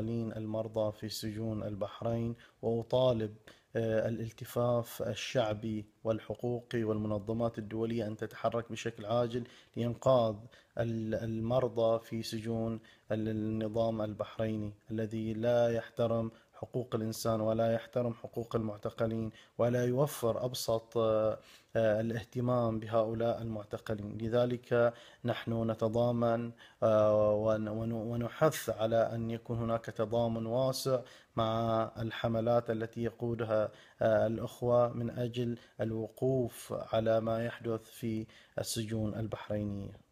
المرضى في سجون البحرين واطالب آه، الالتفاف الشعبي والحقوقي والمنظمات الدوليه ان تتحرك بشكل عاجل لانقاذ المرضى في سجون النظام البحريني الذي لا يحترم حقوق الإنسان ولا يحترم حقوق المعتقلين ولا يوفر أبسط آه، الاهتمام بهؤلاء المعتقلين لذلك نحن نتضامن آه، ونحث على أن يكون هناك تضامن واسع مع الحملات التي يقودها آه، الأخوة من أجل الوقوف على ما يحدث في السجون البحرينية